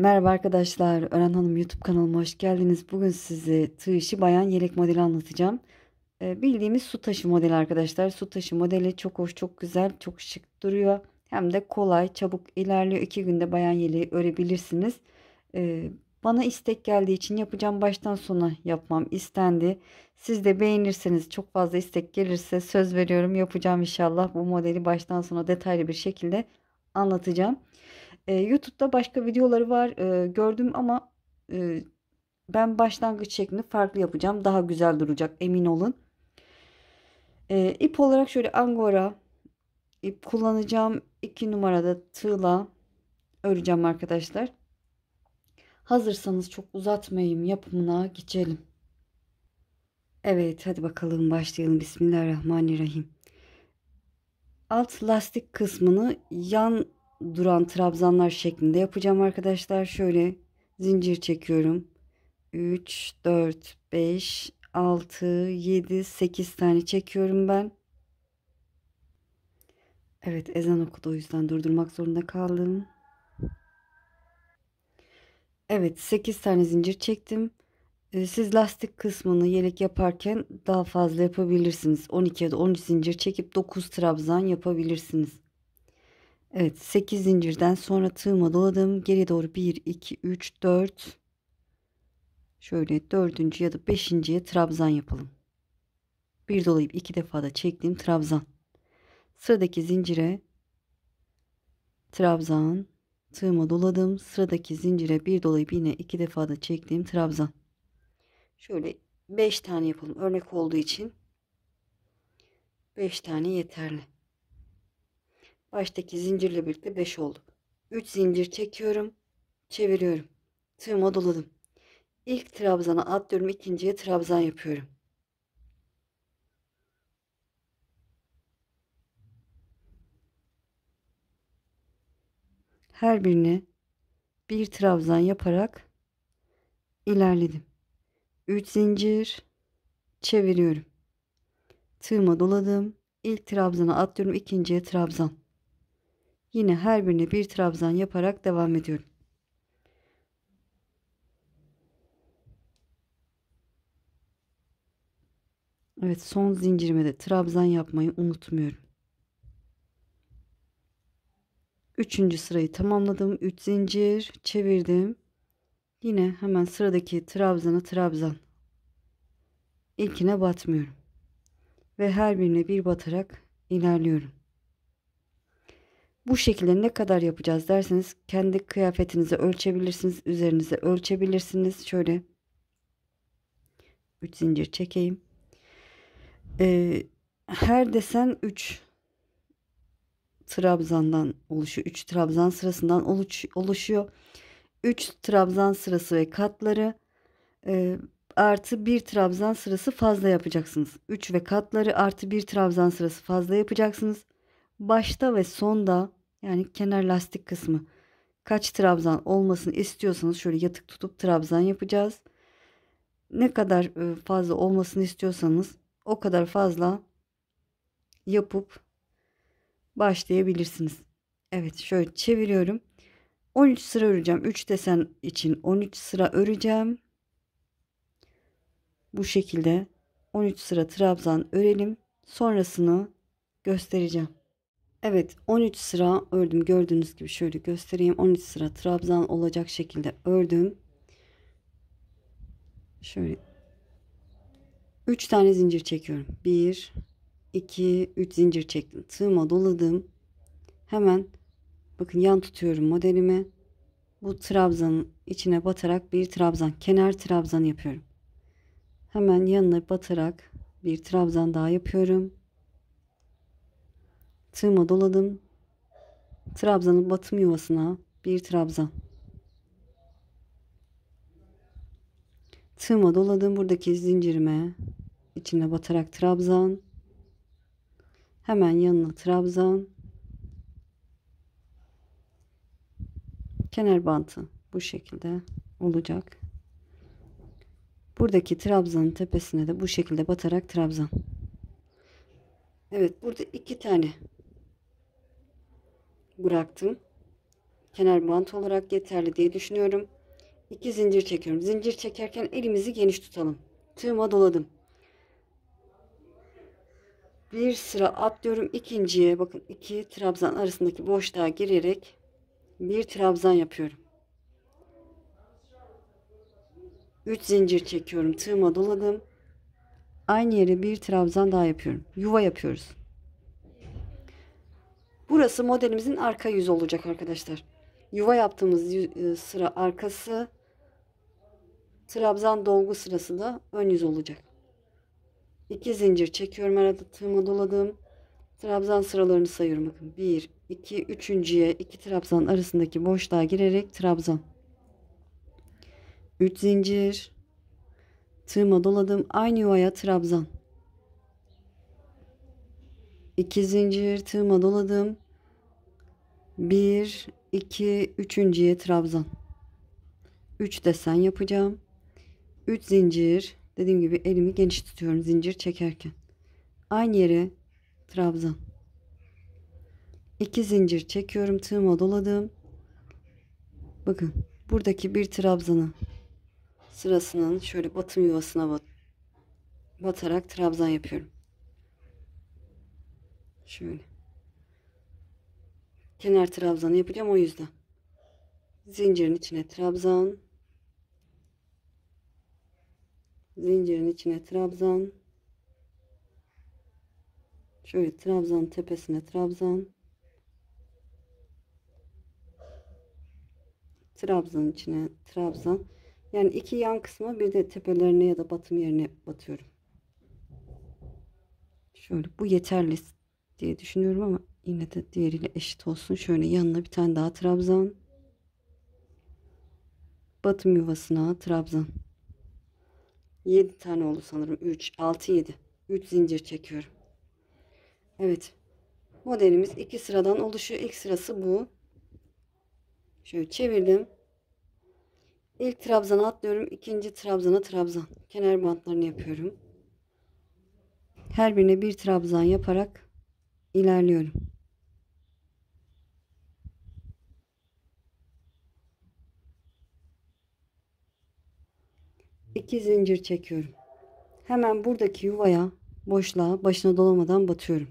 Merhaba arkadaşlar, Ören Hanım YouTube kanalıma hoş geldiniz. Bugün size tığ işi bayan yelek modeli anlatacağım. Ee, bildiğimiz su taşı modeli arkadaşlar. Su taşı modeli çok hoş, çok güzel, çok şık duruyor. Hem de kolay, çabuk ilerliyor. İki günde bayan yeleği örebilirsiniz. Ee, bana istek geldiği için yapacağım. Baştan sona yapmam istendi. Siz de beğenirseniz, çok fazla istek gelirse söz veriyorum yapacağım inşallah. Bu modeli baştan sona detaylı bir şekilde anlatacağım. E, YouTube'da başka videoları var e, gördüm ama e, ben başlangıç şeklini farklı yapacağım. Daha güzel duracak emin olun. E, ip olarak şöyle angora ip kullanacağım. 2 numarada tığla öreceğim arkadaşlar. Hazırsanız çok uzatmayayım yapımına geçelim. Evet hadi bakalım başlayalım. Bismillahirrahmanirrahim. Alt lastik kısmını yan duran trabzanlar şeklinde yapacağım arkadaşlar. Şöyle zincir çekiyorum. 3, 4, 5, 6, 7, 8 tane çekiyorum ben. Evet ezan okudu o yüzden durdurmak zorunda kaldım. Evet 8 tane zincir çektim. Ee, siz lastik kısmını yelek yaparken daha fazla yapabilirsiniz. 12 ya da 13 zincir çekip 9 trabzan yapabilirsiniz. Evet 8 zincirden sonra tığıma doladım. Geri doğru 1, 2, 3, 4. Şöyle dördüncü ya da beşinciye trabzan yapalım. Bir dolayıp iki defa da çektiğim trabzan. Sıradaki zincire trabzan tığıma doladım. Sıradaki zincire bir dolayıp yine iki defa da çektiğim trabzan. Şöyle 5 tane yapalım. Örnek olduğu için 5 tane yeterli baştaki zincirle birlikte 5 oldu. 3 zincir çekiyorum. Çeviriyorum. Tığıma doladım. İlk trabzana atlıyorum. ikinciye trabzan yapıyorum. Her birine bir trabzan yaparak ilerledim. 3 zincir çeviriyorum. Tığıma doladım. İlk trabzana atlıyorum. ikinciye trabzan. Yine her birine bir trabzan yaparak devam ediyorum. Evet son zincirime de trabzan yapmayı unutmuyorum. Üçüncü sırayı tamamladım. Üç zincir çevirdim. Yine hemen sıradaki trabzana trabzan. İlkine batmıyorum. Ve her birine bir batarak ilerliyorum. Bu şekilde ne kadar yapacağız derseniz kendi kıyafetinizi ölçebilirsiniz. Üzerinize ölçebilirsiniz. Şöyle 3 zincir çekeyim. Ee, her desen 3 trabzandan oluşuyor. 3 trabzan sırasından oluş, oluşuyor. 3 trabzan sırası ve katları e, artı 1 trabzan sırası fazla yapacaksınız. 3 ve katları artı 1 trabzan sırası fazla yapacaksınız başta ve sonda yani kenar lastik kısmı kaç trabzan olmasını istiyorsanız şöyle yatık tutup trabzan yapacağız. Ne kadar e, fazla olmasını istiyorsanız o kadar fazla yapıp başlayabilirsiniz. Evet şöyle çeviriyorum. 13 sıra öreceğim. 3 desen için 13 sıra öreceğim. Bu şekilde 13 sıra trabzan örelim. Sonrasını göstereceğim. Evet 13 sıra ördüm. Gördüğünüz gibi şöyle göstereyim. 13 sıra trabzan olacak şekilde ördüm. Şöyle 3 tane zincir çekiyorum. 1 2 3 zincir çektim. Tığıma doladım. Hemen bakın yan tutuyorum modelimi. Bu trabzanın içine batarak bir trabzan, kenar trabzan yapıyorum. Hemen yanına batarak bir trabzan daha yapıyorum. Tığıma doladım. Trabzanın batım yuvasına bir trabzan. Tığıma doladım buradaki zincirime. içine batarak trabzan. Hemen yanına trabzan. Kenar bantı bu şekilde olacak. Buradaki trabzanın tepesine de bu şekilde batarak trabzan. Evet burada iki tane bıraktım. Kenar bant olarak yeterli diye düşünüyorum. İki zincir çekiyorum. Zincir çekerken elimizi geniş tutalım. Tığıma doladım. Bir sıra atlıyorum. ikinciye bakın iki trabzan arasındaki boşluğa girerek bir trabzan yapıyorum. Üç zincir çekiyorum. Tığıma doladım. Aynı yere bir trabzan daha yapıyorum. Yuva yapıyoruz. Burası modelimizin arka yüzü olacak arkadaşlar. Yuva yaptığımız e, sıra arkası. Trabzan dolgu sırası da ön yüz olacak. İki zincir çekiyorum arada tığıma doladım. trabzan sıralarını sayıyorum bakın bir, iki, üçüncüye iki trabzan arasındaki boşluğa girerek trabzan Üç zincir tığıma doladım aynı yuvaya trabzan İki zincir tığıma doladım 1 2 üçüncüye trabzan 3 desen yapacağım 3 zincir dediğim gibi elimi geniş tutuyorum zincir çekerken aynı yere trabzan 2 zincir çekiyorum tığıma doladım bakın buradaki bir trabzanı sırasının şöyle batım yuvasına bat batarak trabzan yapıyorum şöyle kenar trabzanı yapacağım o yüzden. Zincirin içine trabzan. Zincirin içine trabzan. Şöyle trabzan tepesine trabzan. Trabzan içine trabzan. Yani iki yan kısma bir de tepelerine ya da batım yerine batıyorum. Şöyle bu yeterli diye düşünüyorum ama Yine de diğeriyle eşit olsun. Şöyle yanına bir tane daha trabzan. Batım yuvasına trabzan. 7 tane oldu sanırım. 3, 6, 7. 3 zincir çekiyorum. Evet. Modelimiz iki sıradan oluşuyor. İlk sırası bu. Şöyle çevirdim. İlk trabzana atlıyorum. ikinci trabzana trabzan. Kenar bantlarını yapıyorum. Her birine bir trabzan yaparak ilerliyorum. İki zincir çekiyorum. Hemen buradaki yuvaya boşluğa başına dolamadan batıyorum.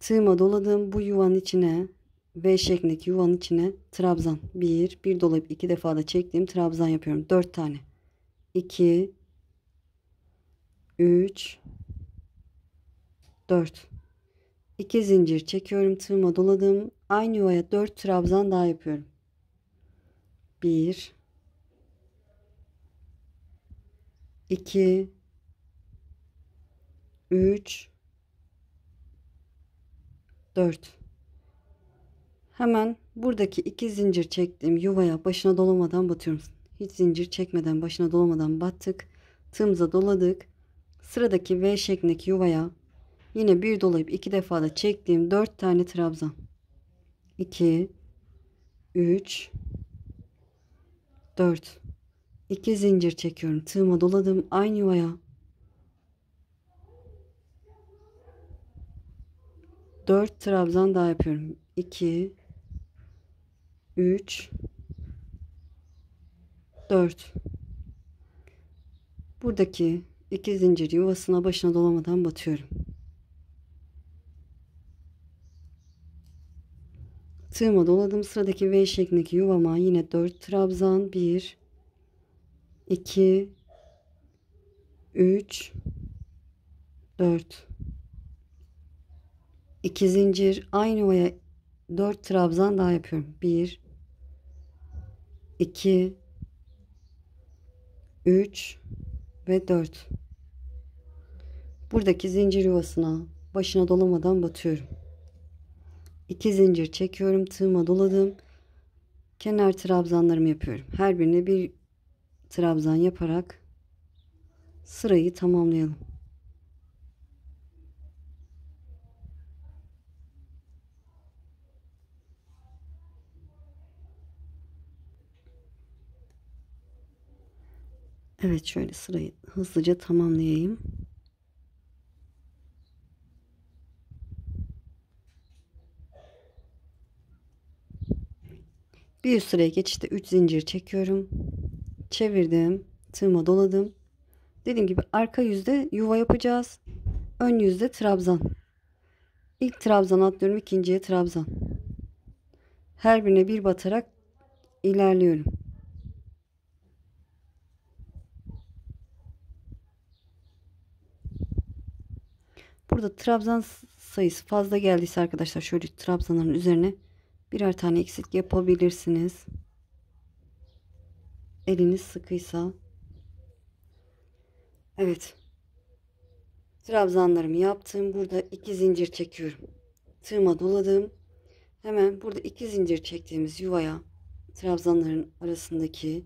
Tığıma doladığım bu yuvanın içine V şeklindeki yuvanın içine trabzan bir bir dolayıp iki defa da çektiğim trabzan yapıyorum. dört tane. İki, üç. 4 2 zincir çekiyorum tığıma doladım aynı yuvaya 4 trabzan daha yapıyorum 1 2 3 4 hemen buradaki 2 zincir çektiğim yuvaya başına dolamadan batıyorum hiç zincir çekmeden başına dolamadan battık tığımıza doladık sıradaki V şeklindeki yuvaya Yine bir dolayıp iki defa da çektiğim dört tane trabzan. 2 3 4 2 zincir çekiyorum. Tığıma doladım aynı yuvaya. 4 trabzan daha yapıyorum. 2 3 4 Buradaki 2 zincir yuvasına başına dolamadan batıyorum. Tığıma doladım. Sıradaki V şeklindeki yuvama yine 4 trabzan. 1 2 3 4 2 zincir aynı yuvaya 4 trabzan daha yapıyorum. 1 2 3 ve 4 buradaki zincir yuvasına başına dolamadan batıyorum. 2 zincir çekiyorum. Tığıma doladım. Kenar trabzanlarımı yapıyorum. Her birine bir trabzan yaparak sırayı tamamlayalım. Evet şöyle sırayı hızlıca tamamlayayım. Bir üst sıraya geçişte 3 zincir çekiyorum. Çevirdim. Tığıma doladım. Dediğim gibi arka yüzde yuva yapacağız. Ön yüzde trabzan. İlk trabzan atlıyorum. ikinciye trabzan. Her birine bir batarak ilerliyorum. Burada trabzan sayısı fazla geldiyse arkadaşlar şöyle trabzanların üzerine Birer tane eksik yapabilirsiniz. Eliniz sıkıysa. Evet. Trabzanlarımı yaptım. Burada iki zincir çekiyorum. Tığıma doladım. Hemen burada iki zincir çektiğimiz yuvaya trabzanların arasındaki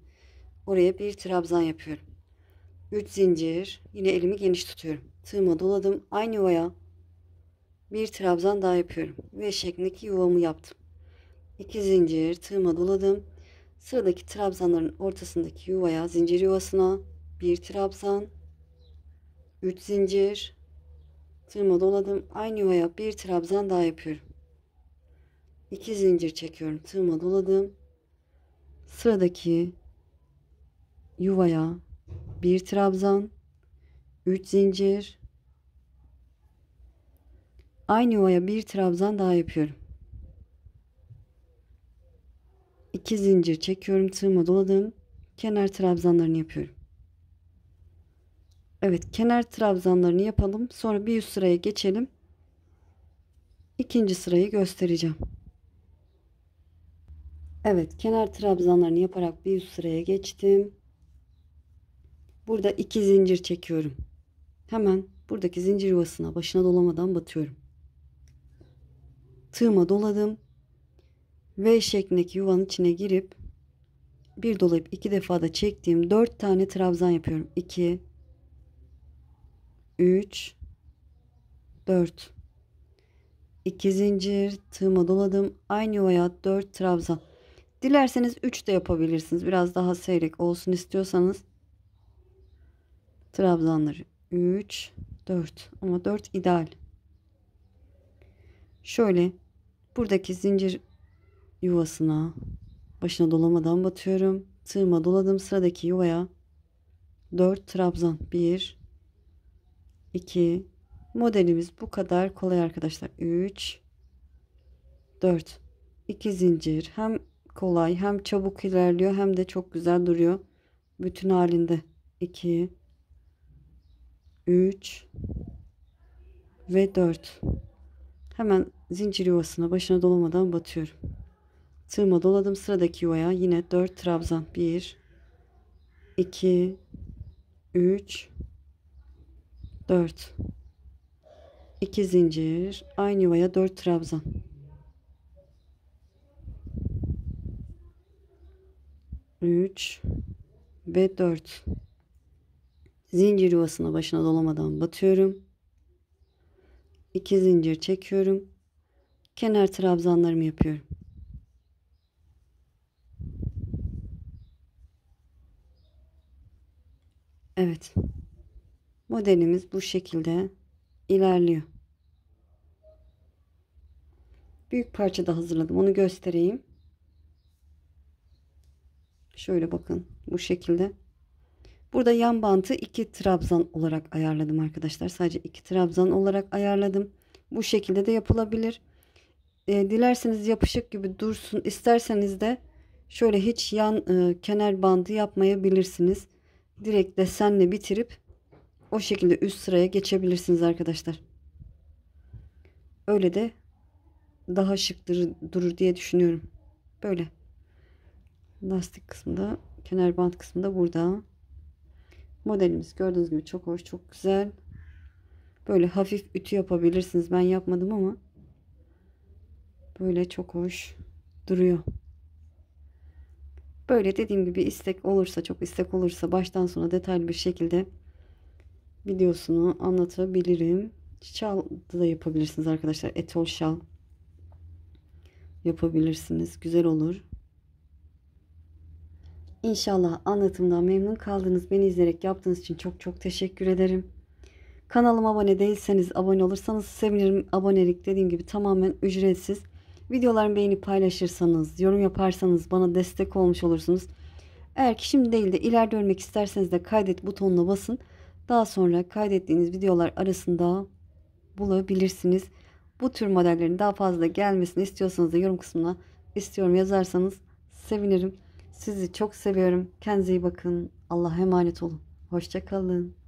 oraya bir trabzan yapıyorum. 3 zincir. Yine elimi geniş tutuyorum. Tığıma doladım. Aynı yuvaya bir trabzan daha yapıyorum. Ve şeklindeki yuvamı yaptım. İki zincir tığıma doladım. Sıradaki trabzanların ortasındaki yuvaya zincir yuvasına bir trabzan üç zincir tığıma doladım. Aynı yuvaya bir trabzan daha yapıyorum. İki zincir çekiyorum. Tığıma doladım. Sıradaki yuvaya bir trabzan üç zincir aynı yuvaya bir trabzan daha yapıyorum. 2 zincir çekiyorum. Tığıma doladım. Kenar trabzanlarını yapıyorum. Evet kenar trabzanlarını yapalım. Sonra bir üst sıraya geçelim. ikinci sırayı göstereceğim. Evet kenar trabzanlarını yaparak bir üst sıraya geçtim. Burada 2 zincir çekiyorum. Hemen buradaki zincir yuvasına başına dolamadan batıyorum. Tığıma doladım. V şeklindeki yuvanın içine girip bir dolayıp iki defa da çektiğim dört tane trabzan yapıyorum. 2 3 4 2 zincir tığıma doladım. Aynı yuvaya 4 trabzan. Dilerseniz 3 de yapabilirsiniz. Biraz daha seyrek olsun istiyorsanız. Trabzanları 3 4 ama 4 ideal. Şöyle buradaki zincir yuvasına başına dolamadan batıyorum. Tığıma doladım sıradaki yuvaya 4 trabzan 1 2 modelimiz bu kadar kolay arkadaşlar 3 4 2 zincir hem kolay hem çabuk ilerliyor hem de çok güzel duruyor bütün halinde 2 3 ve 4 hemen zincir yuvasına başına dolamadan batıyorum Tığıma doladım. Sıradaki yuvaya yine 4 trabzan. 1 2 3 4 2 zincir. Aynı yuvaya 4 trabzan. Üç ve dört. Zincir yuvasına başına dolamadan batıyorum. İki zincir çekiyorum. Kenar trabzanlarımı yapıyorum. Evet. Modelimiz bu şekilde ilerliyor. Büyük parça da hazırladım. Onu göstereyim. Şöyle bakın. Bu şekilde. Burada yan bantı 2 trabzan olarak ayarladım arkadaşlar. Sadece 2 trabzan olarak ayarladım. Bu şekilde de yapılabilir. E, dilerseniz yapışık gibi dursun. İsterseniz de şöyle hiç yan e, kenar bandı yapmayabilirsiniz direkt desenle bitirip o şekilde üst sıraya geçebilirsiniz arkadaşlar. Öyle de daha şık durur diye düşünüyorum. Böyle. Lastik kısmında, kenar bant kısmında burada. Modelimiz gördüğünüz gibi çok hoş, çok güzel. Böyle hafif ütü yapabilirsiniz. Ben yapmadım ama böyle çok hoş duruyor. Böyle dediğim gibi istek olursa çok istek olursa baştan sona detaylı bir şekilde videosunu anlatabilirim. Şal da yapabilirsiniz arkadaşlar. Etol şal yapabilirsiniz. Güzel olur. İnşallah anlatımdan memnun kaldınız. Beni izleyerek yaptığınız için çok çok teşekkür ederim. Kanalıma abone değilseniz abone olursanız sevinirim. Abonelik dediğim gibi tamamen ücretsiz. Videolarımı beğenip paylaşırsanız, yorum yaparsanız bana destek olmuş olursunuz. Eğer ki şimdi değil de ileride ölmek isterseniz de kaydet butonuna basın. Daha sonra kaydettiğiniz videolar arasında bulabilirsiniz. Bu tür modellerin daha fazla gelmesini istiyorsanız da yorum kısmına istiyorum yazarsanız sevinirim. Sizi çok seviyorum. Kendinize iyi bakın. Allah'a emanet olun. Hoşçakalın.